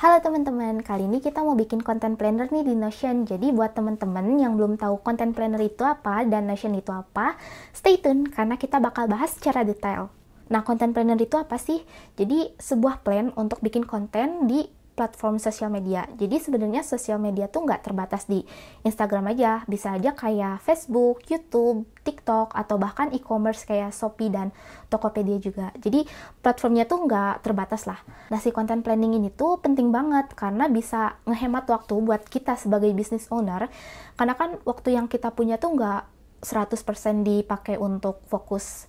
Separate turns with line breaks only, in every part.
Halo teman-teman, kali ini kita mau bikin content planner nih di Notion. Jadi buat teman-teman yang belum tahu content planner itu apa dan Notion itu apa, stay tune karena kita bakal bahas secara detail. Nah, content planner itu apa sih? Jadi sebuah plan untuk bikin konten di platform sosial media. Jadi sebenarnya sosial media tuh nggak terbatas di Instagram aja, bisa aja kayak Facebook, YouTube, TikTok, atau bahkan e-commerce kayak Shopee dan Tokopedia juga. Jadi platformnya tuh nggak terbatas lah. Nah si content planning ini tuh penting banget karena bisa ngehemat waktu buat kita sebagai business owner, karena kan waktu yang kita punya tuh nggak 100% dipakai untuk fokus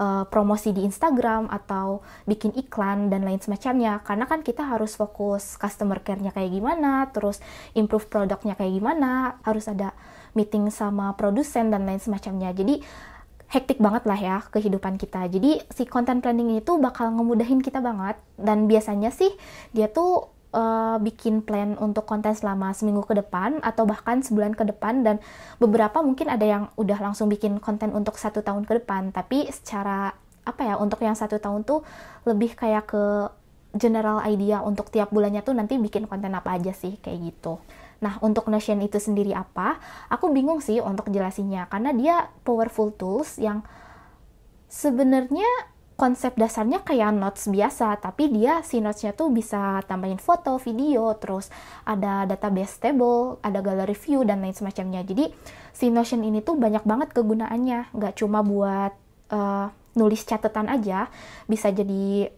uh, promosi di Instagram atau bikin iklan dan lain semacamnya karena kan kita harus fokus customer care-nya kayak gimana terus improve produknya kayak gimana harus ada meeting sama produsen dan lain semacamnya jadi hektik banget lah ya kehidupan kita jadi si content planning itu bakal ngemudahin kita banget dan biasanya sih dia tuh uh, bikin plan untuk konten selama seminggu ke depan atau bahkan sebulan ke depan dan beberapa mungkin ada yang udah langsung bikin konten untuk satu tahun ke depan tapi secara apa ya untuk yang satu tahun tuh lebih kayak ke general idea untuk tiap bulannya tuh nanti bikin konten apa aja sih kayak gitu. Nah, untuk Notion itu sendiri apa? Aku bingung sih untuk jelasinnya karena dia powerful tools yang sebenarnya konsep dasarnya kayak notes biasa, tapi dia si notesnya tuh bisa tambahin foto, video, terus ada database table, ada gallery view, dan lain semacamnya. Jadi si Notion ini tuh banyak banget kegunaannya, nggak cuma buat uh, nulis catatan aja, bisa jadi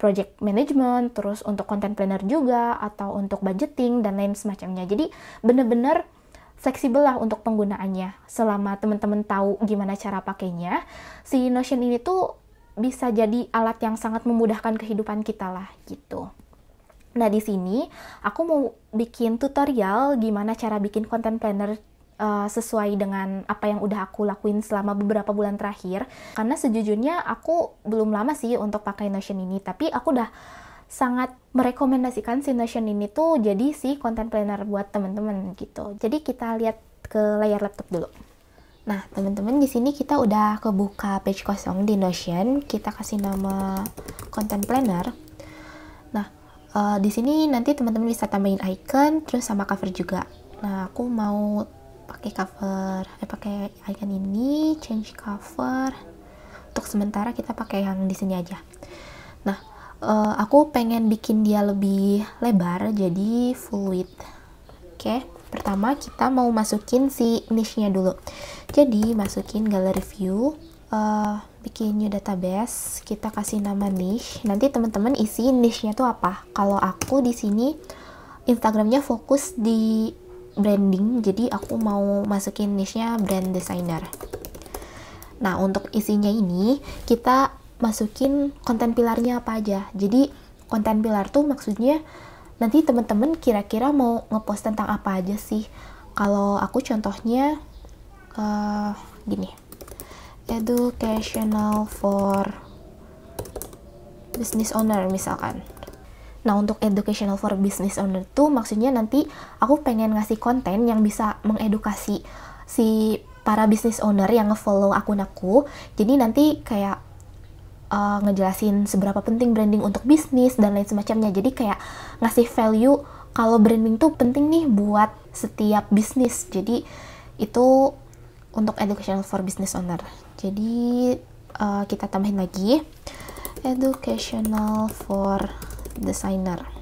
project management, terus untuk content planner juga, atau untuk budgeting, dan lain semacamnya. Jadi bener-bener fleksibel lah untuk penggunaannya. Selama teman-teman tahu gimana cara pakainya, si Notion ini tuh bisa jadi alat yang sangat memudahkan kehidupan kita lah gitu. Nah, di sini aku mau bikin tutorial gimana cara bikin content planner uh, sesuai dengan apa yang udah aku lakuin selama beberapa bulan terakhir. Karena sejujurnya aku belum lama sih untuk pakai Notion ini, tapi aku udah sangat merekomendasikan si Notion ini tuh jadi si content planner buat temen-temen gitu. Jadi kita lihat ke layar laptop dulu. Nah, teman-teman di sini kita udah kebuka page kosong di Notion. Kita kasih nama content planner. Nah, uh, di sini nanti teman-teman bisa tambahin icon terus sama cover juga. Nah, aku mau pakai cover, eh pakai icon ini, change cover. Untuk sementara kita pakai yang di sini aja. Nah, uh, aku pengen bikin dia lebih lebar jadi full width. Oke. Okay. Pertama, kita mau masukin si niche-nya dulu. Jadi, masukin gallery view, uh, eh, bikin new database, kita kasih nama niche. Nanti teman-teman isi niche-nya tuh apa. Kalau aku di sini Instagramnya fokus di branding, jadi aku mau masukin niche-nya brand designer. Nah, untuk isinya ini kita masukin konten pilarnya apa aja. Jadi, konten pilar tuh maksudnya nanti temen-temen kira-kira mau ngepost tentang apa aja sih kalau aku contohnya uh, gini educational for business owner misalkan Nah, untuk educational for business owner tuh maksudnya nanti aku pengen ngasih konten yang bisa mengedukasi si para business owner yang ngefollow akun aku. Jadi nanti kayak uh, ngejelasin seberapa penting branding untuk bisnis dan lain semacamnya. Jadi kayak ngasih value kalau branding tuh penting nih buat setiap bisnis. Jadi itu untuk educational for business owner. Jadi uh, kita tambahin lagi educational for designer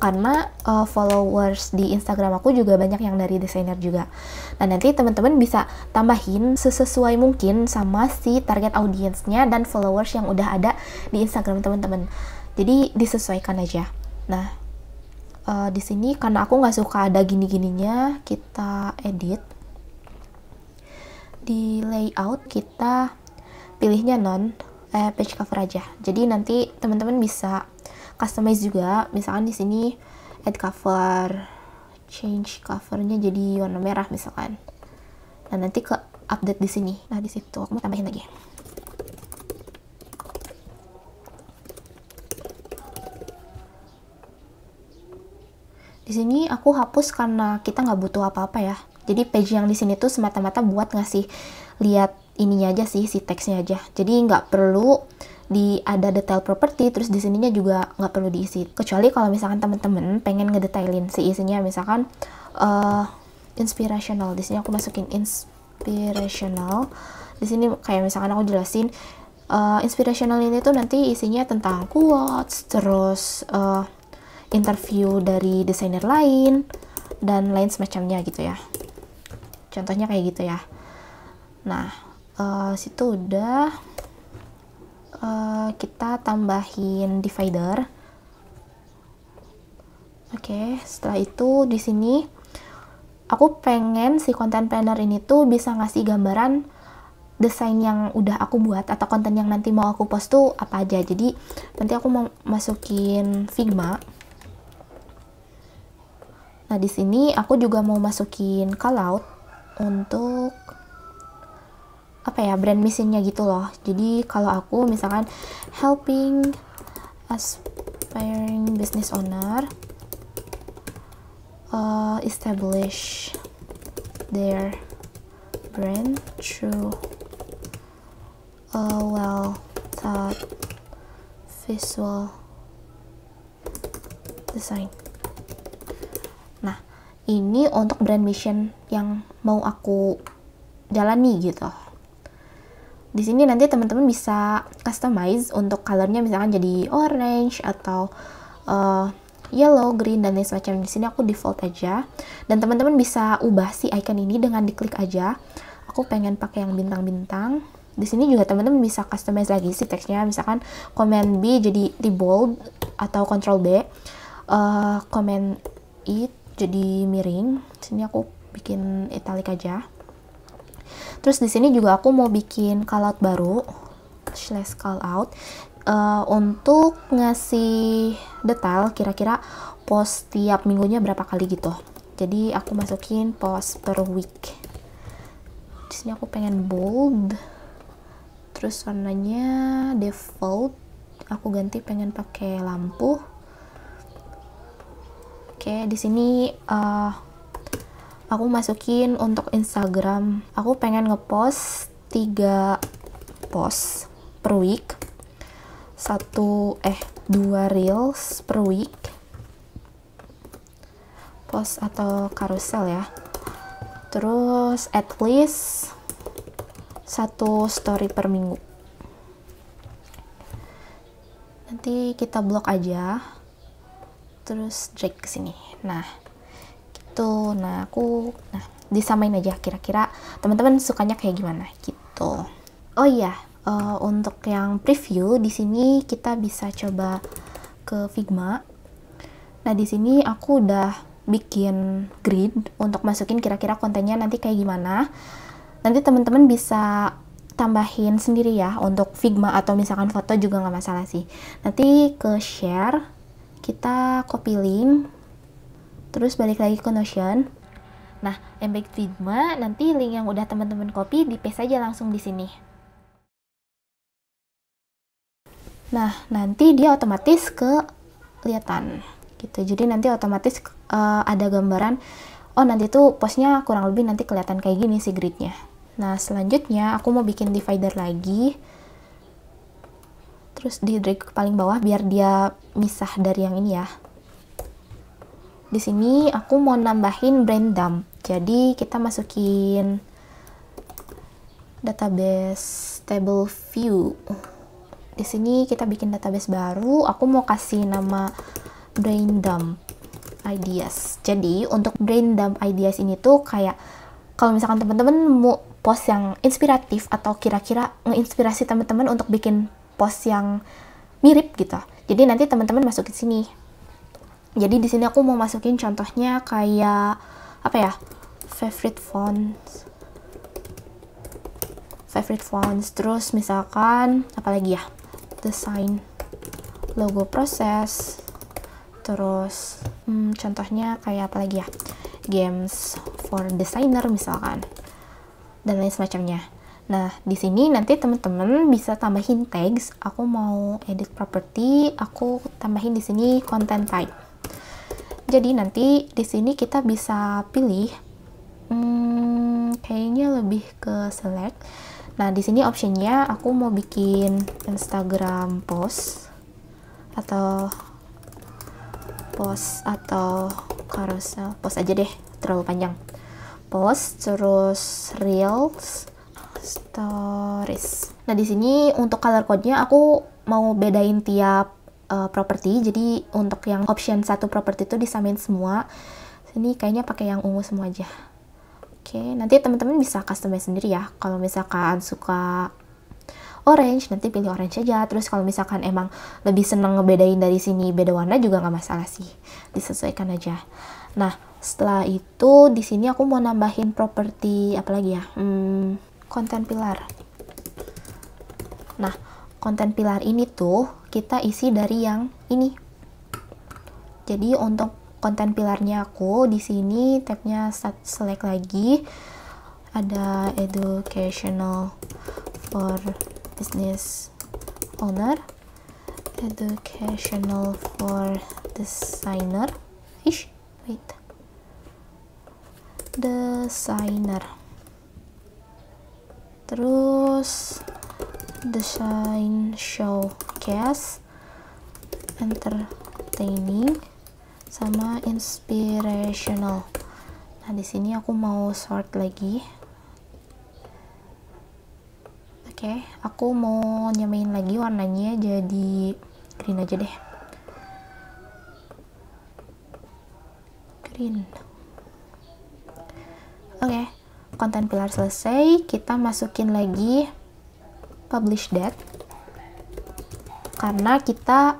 karena uh, followers di Instagram aku juga banyak yang dari desainer juga. Nah, nanti teman-teman bisa tambahin sesuai mungkin sama si target audiensnya dan followers yang udah ada di Instagram teman-teman. Jadi disesuaikan aja. Nah, uh, di sini karena aku nggak suka ada gini-gininya, kita edit di layout kita pilihnya non eh, page cover aja. Jadi nanti teman-teman bisa customize juga misalkan di sini add cover change covernya jadi warna merah misalkan nah nanti ke update di sini nah di situ aku mau tambahin lagi di sini aku hapus karena kita nggak butuh apa-apa ya jadi page yang di sini tuh semata-mata buat ngasih lihat ininya aja sih si teksnya aja jadi nggak perlu di ada detail properti terus di sininya juga nggak perlu diisi kecuali kalau misalkan temen-temen pengen ngedetailin si isinya misalkan uh, inspirational di sini aku masukin inspirational di sini kayak misalkan aku jelasin uh, inspirational ini tuh nanti isinya tentang quotes terus uh, interview dari desainer lain dan lain semacamnya gitu ya contohnya kayak gitu ya nah uh, situ udah Eh, kita tambahin divider oke okay, setelah itu di sini aku pengen si content planner ini tuh bisa ngasih gambaran desain yang udah aku buat atau konten yang nanti mau aku post tuh apa aja jadi nanti aku mau masukin Figma nah di sini aku juga mau masukin callout untuk apa ya brand misinya gitu loh jadi kalau aku misalkan helping aspiring business owner uh, establish their brand through a well thought visual design nah ini untuk brand mission yang mau aku jalani gitu di sini nanti teman-teman bisa customize untuk colornya misalkan jadi orange atau uh, yellow, green dan lain semacam. Di sini aku default aja. Dan teman-teman bisa ubah si icon ini dengan diklik aja. Aku pengen pakai yang bintang-bintang. Di sini juga teman-teman bisa customize lagi si teksnya. Misalkan command B jadi di bold atau control B. Uh, command I e jadi miring. Di sini aku bikin italic aja terus di sini juga aku mau bikin call out baru slash eh, out, uh, untuk ngasih detail kira-kira post tiap minggunya berapa kali gitu jadi aku masukin post per week di sini aku pengen bold terus warnanya default aku ganti pengen pakai lampu oke di sini uh, aku masukin untuk Instagram aku pengen ngepost 3 post per week satu eh dua reels per week post atau carousel ya terus at least satu story per minggu nanti kita blok aja terus drag ke sini nah gitu nah aku nah disamain aja kira-kira teman-teman sukanya kayak gimana gitu oh iya uh, untuk yang preview di sini kita bisa coba ke Figma nah di sini aku udah bikin grid untuk masukin kira-kira kontennya nanti kayak gimana nanti teman-teman bisa tambahin sendiri ya untuk Figma atau misalkan foto juga nggak masalah sih nanti ke share kita copy link terus balik lagi ke Notion. Nah, embed Figma nanti link yang udah teman-teman copy di paste aja langsung di sini. Nah, nanti dia otomatis kelihatan gitu. Jadi nanti otomatis uh, ada gambaran oh nanti tuh posnya kurang lebih nanti kelihatan kayak gini sih gridnya. Nah, selanjutnya aku mau bikin divider lagi. Terus di drag ke paling bawah biar dia misah dari yang ini ya di sini aku mau nambahin brand dump jadi kita masukin database table view di sini kita bikin database baru aku mau kasih nama brain dump ideas jadi untuk brain dump ideas ini tuh kayak kalau misalkan teman-teman mau post yang inspiratif atau kira-kira menginspirasi teman-teman untuk bikin post yang mirip gitu jadi nanti teman-teman masuk ke sini jadi di sini aku mau masukin contohnya kayak apa ya favorite fonts favorite fonts terus misalkan apalagi ya design logo proses terus hmm, contohnya kayak apa lagi ya games for designer misalkan dan lain semacamnya nah di sini nanti teman-teman bisa tambahin tags aku mau edit property aku tambahin di sini content type jadi nanti di sini kita bisa pilih, hmm, kayaknya lebih ke select. Nah di sini optionnya aku mau bikin Instagram post atau post atau carousel post aja deh terlalu panjang post terus reels stories nah di sini untuk color code nya aku mau bedain tiap uh, properti. Jadi untuk yang option satu properti itu disamain semua. Ini kayaknya pakai yang ungu semua aja. Oke, okay, nanti teman-teman bisa customize sendiri ya. Kalau misalkan suka orange, nanti pilih orange aja. Terus kalau misalkan emang lebih seneng ngebedain dari sini beda warna juga nggak masalah sih. Disesuaikan aja. Nah, setelah itu di sini aku mau nambahin properti apa lagi ya? Hmm, pilar. Nah, konten pilar ini tuh kita isi dari yang ini. Jadi untuk konten pilarnya aku di sini tabnya select lagi ada educational for business owner educational for designer ish wait designer terus design show podcast entertaining sama inspirational nah di sini aku mau sort lagi oke okay, aku mau nyamain lagi warnanya jadi green aja deh green oke okay, konten pilar selesai kita masukin lagi publish date karena kita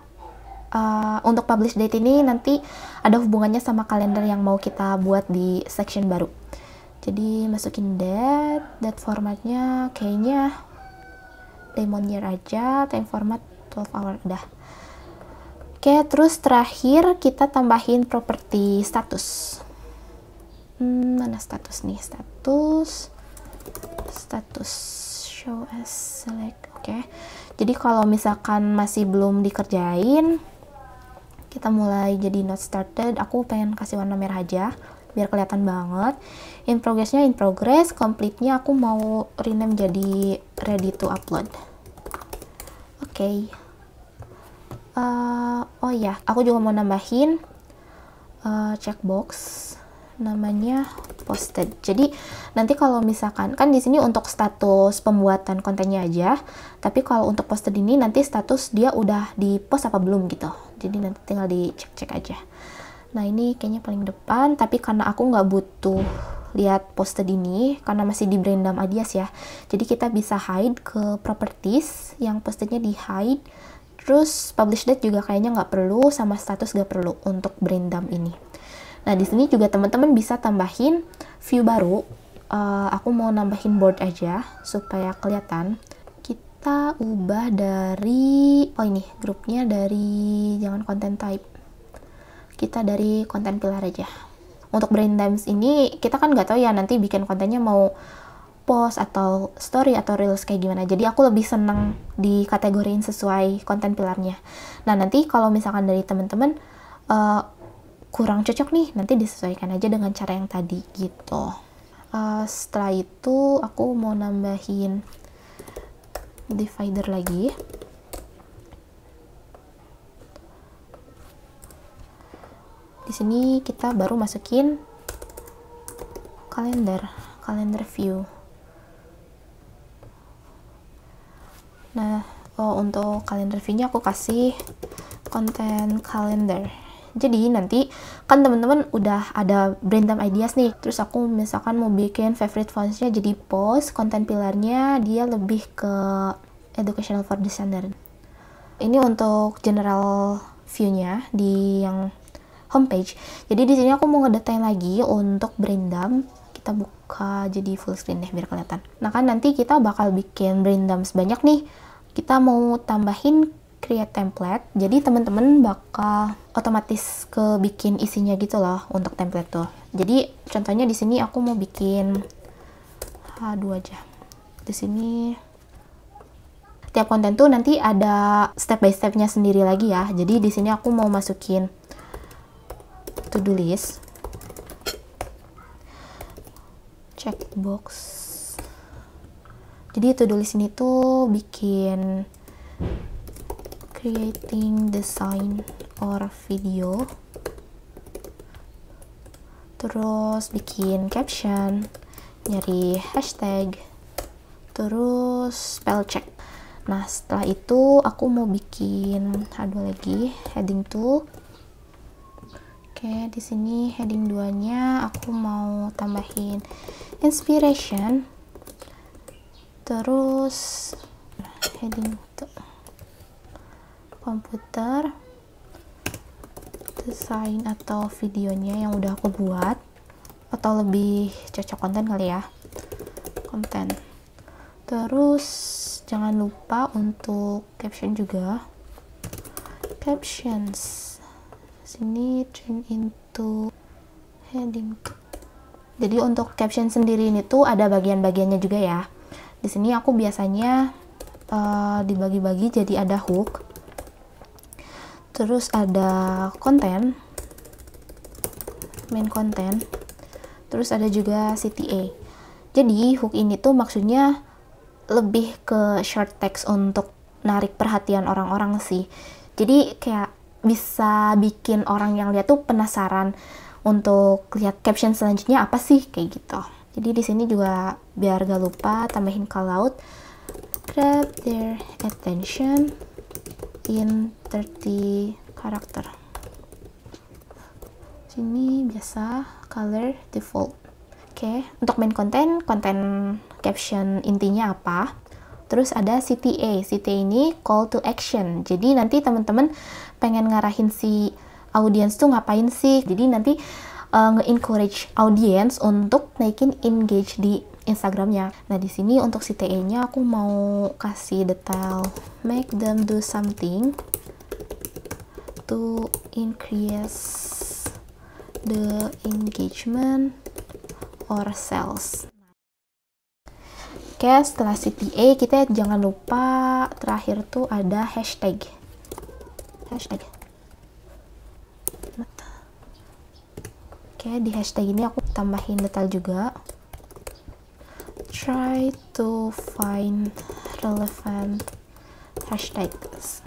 uh, untuk publish date ini nanti ada hubungannya sama kalender yang mau kita buat di section baru. Jadi masukin date, date formatnya kayaknya lemon year aja, time format 12 hour udah. Oke, terus terakhir kita tambahin properti status. Hmm, mana status nih? Status status show as select. Oke. Okay jadi kalau misalkan masih belum dikerjain kita mulai jadi not started aku pengen kasih warna merah aja biar kelihatan banget in progressnya in progress complete nya aku mau rename jadi ready to upload oke okay. uh, eh, oh ya aku juga mau nambahin uh, checkbox namanya posted. Jadi nanti kalau misalkan kan di sini untuk status pembuatan kontennya aja, tapi kalau untuk posted ini nanti status dia udah di post apa belum gitu. Jadi nanti tinggal dicek-cek aja. Nah ini kayaknya paling depan, tapi karena aku nggak butuh lihat posted ini karena masih di Brandam Adias ya. Jadi kita bisa hide ke properties yang postednya di hide. Terus publish date juga kayaknya nggak perlu sama status nggak perlu untuk Brandam ini. Nah, di sini juga teman-teman bisa tambahin view baru. Uh, aku mau nambahin board aja supaya kelihatan. Kita ubah dari oh ini grupnya dari jangan content type. Kita dari konten pilar aja. Untuk brain times ini kita kan nggak tahu ya nanti bikin kontennya mau post atau story atau reels kayak gimana. Jadi aku lebih seneng dikategoriin sesuai konten pilarnya. Nah nanti kalau misalkan dari teman-teman uh, kurang cocok nih nanti disesuaikan aja dengan cara yang tadi gitu uh, setelah itu aku mau nambahin divider lagi di sini kita baru masukin kalender kalender view nah oh, untuk kalender view-nya aku kasih konten kalender jadi nanti kan teman-teman udah ada brandam ideas nih. Terus aku misalkan mau bikin favorite fontsnya jadi post, konten pilarnya dia lebih ke educational for designer. Ini untuk general viewnya di yang homepage. Jadi di sini aku mau ngedetail lagi untuk brandam. Kita buka jadi full screen deh biar kelihatan. Nah kan nanti kita bakal bikin brandam sebanyak nih. Kita mau tambahin create template. Jadi teman-teman bakal otomatis ke bikin isinya gitu loh untuk template tuh. Jadi contohnya di sini aku mau bikin H2 aja. Di sini tiap konten tuh nanti ada step by stepnya sendiri lagi ya jadi di sini aku mau masukin to do list checkbox jadi to do list ini tuh bikin creating design or video terus bikin caption nyari hashtag terus spell check nah setelah itu aku mau bikin aduh lagi heading 2 Oke, di sini heading 2-nya aku mau tambahin inspiration. Terus nah, heading komputer desain atau videonya yang udah aku buat atau lebih cocok konten kali ya konten terus jangan lupa untuk caption juga captions sini turn into heading jadi untuk caption sendiri ini tuh ada bagian-bagiannya juga ya di sini aku biasanya uh, dibagi-bagi jadi ada hook terus ada konten main konten terus ada juga CTA jadi hook ini tuh maksudnya lebih ke short text untuk narik perhatian orang-orang sih jadi kayak bisa bikin orang yang lihat tuh penasaran untuk lihat caption selanjutnya apa sih kayak gitu jadi di sini juga biar gak lupa tambahin call out grab their attention in 30 karakter sini biasa color default oke okay. untuk main konten konten caption intinya apa terus ada CTA CTA ini call to action jadi nanti teman-teman pengen ngarahin si audience tuh ngapain sih jadi nanti uh, nge-encourage audience untuk naikin engage di Instagramnya. Nah di sini untuk CTA nya aku mau kasih detail make them do something to increase the engagement or sales. Oke, setelah CTA kita jangan lupa terakhir tuh ada hashtag. Hashtag. Oke, di hashtag ini aku tambahin detail juga. Try to find relevant hashtags.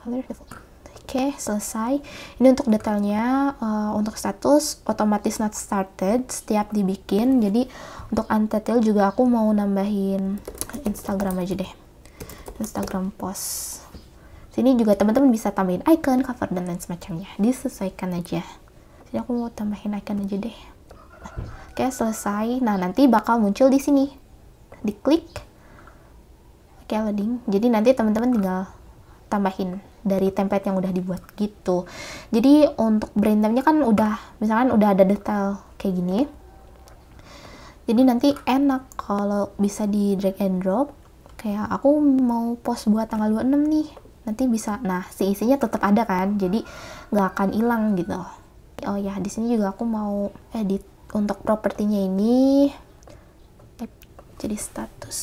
Colorful. Oke, okay, selesai. Ini untuk detailnya, uh, untuk status otomatis not started setiap dibikin. Jadi untuk untitled juga aku mau nambahin Instagram aja deh. Instagram post. Sini juga teman-teman bisa tambahin icon, cover dan lain semacamnya. Disesuaikan aja. Jadi aku mau tambahin icon aja deh. Oke, okay, selesai. Nah, nanti bakal muncul di sini. Diklik. Oke, okay, loading. Jadi nanti teman-teman tinggal tambahin dari template yang udah dibuat gitu jadi untuk brain nya kan udah misalkan udah ada detail kayak gini jadi nanti enak kalau bisa di drag and drop kayak aku mau post buat tanggal 26 nih nanti bisa nah si isinya tetap ada kan jadi nggak akan hilang gitu oh ya di sini juga aku mau edit untuk propertinya ini jadi status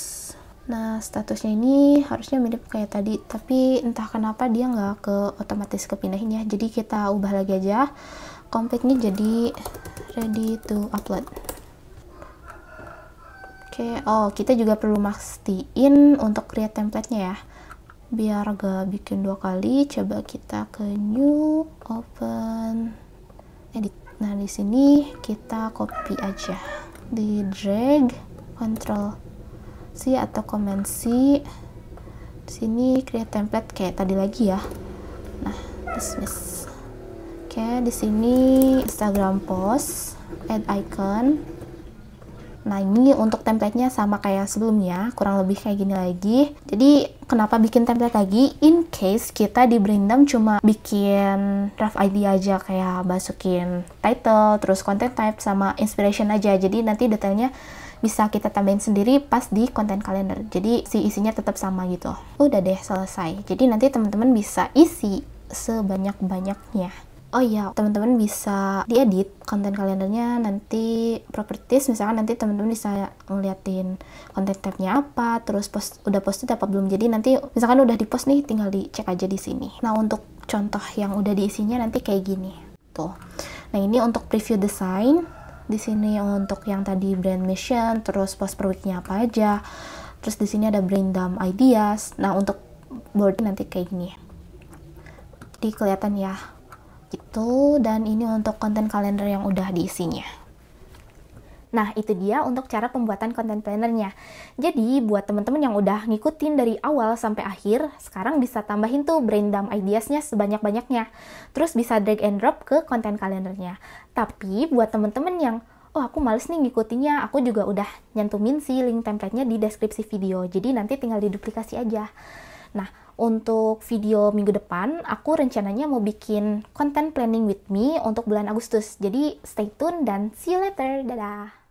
Nah, statusnya ini harusnya mirip kayak tadi, tapi entah kenapa dia nggak ke otomatis kepindahin ya. Jadi kita ubah lagi aja. ini jadi ready to upload. Oke, okay. oh kita juga perlu mastiin untuk create templatenya ya. Biar gak bikin dua kali, coba kita ke new, open, edit. Nah, di sini kita copy aja. Di drag, control opsi atau komensi di sini create template kayak tadi lagi ya nah dismiss oke di sini Instagram post add icon Nah ini untuk template nya sama kayak sebelumnya, kurang lebih kayak gini lagi. Jadi kenapa bikin template lagi? In case kita di Brandom cuma bikin draft ID aja kayak masukin title, terus content type sama inspiration aja. Jadi nanti detailnya bisa kita tambahin sendiri pas di konten kalender. Jadi si isinya tetap sama gitu. Udah deh selesai. Jadi nanti teman-teman bisa isi sebanyak-banyaknya. Oh iya, teman-teman bisa diedit konten kalendernya nanti properties misalkan nanti teman-teman bisa ngeliatin konten tabnya apa, terus post udah posted apa belum. Jadi nanti misalkan udah di-post nih tinggal dicek aja di sini. Nah, untuk contoh yang udah diisinya nanti kayak gini. Tuh. Nah, ini untuk preview desain di sini untuk yang tadi brand mission, terus post per weeknya apa aja. Terus di sini ada brain dump ideas. Nah, untuk board nanti kayak gini. Jadi kelihatan ya. Gitu dan ini untuk konten kalender yang udah diisinya. Nah, itu dia untuk cara pembuatan content plannernya. Jadi, buat teman-teman yang udah ngikutin dari awal sampai akhir, sekarang bisa tambahin tuh brain dump ideas-nya sebanyak-banyaknya. Terus bisa drag and drop ke konten kalendernya. Tapi, buat teman-teman yang Oh aku males nih ngikutinnya, aku juga udah nyantumin sih link template-nya di deskripsi video, jadi nanti tinggal diduplikasi aja. Nah, untuk video minggu depan, aku rencananya mau bikin content planning with me untuk bulan Agustus. Jadi, stay tune dan see you later. Dadah!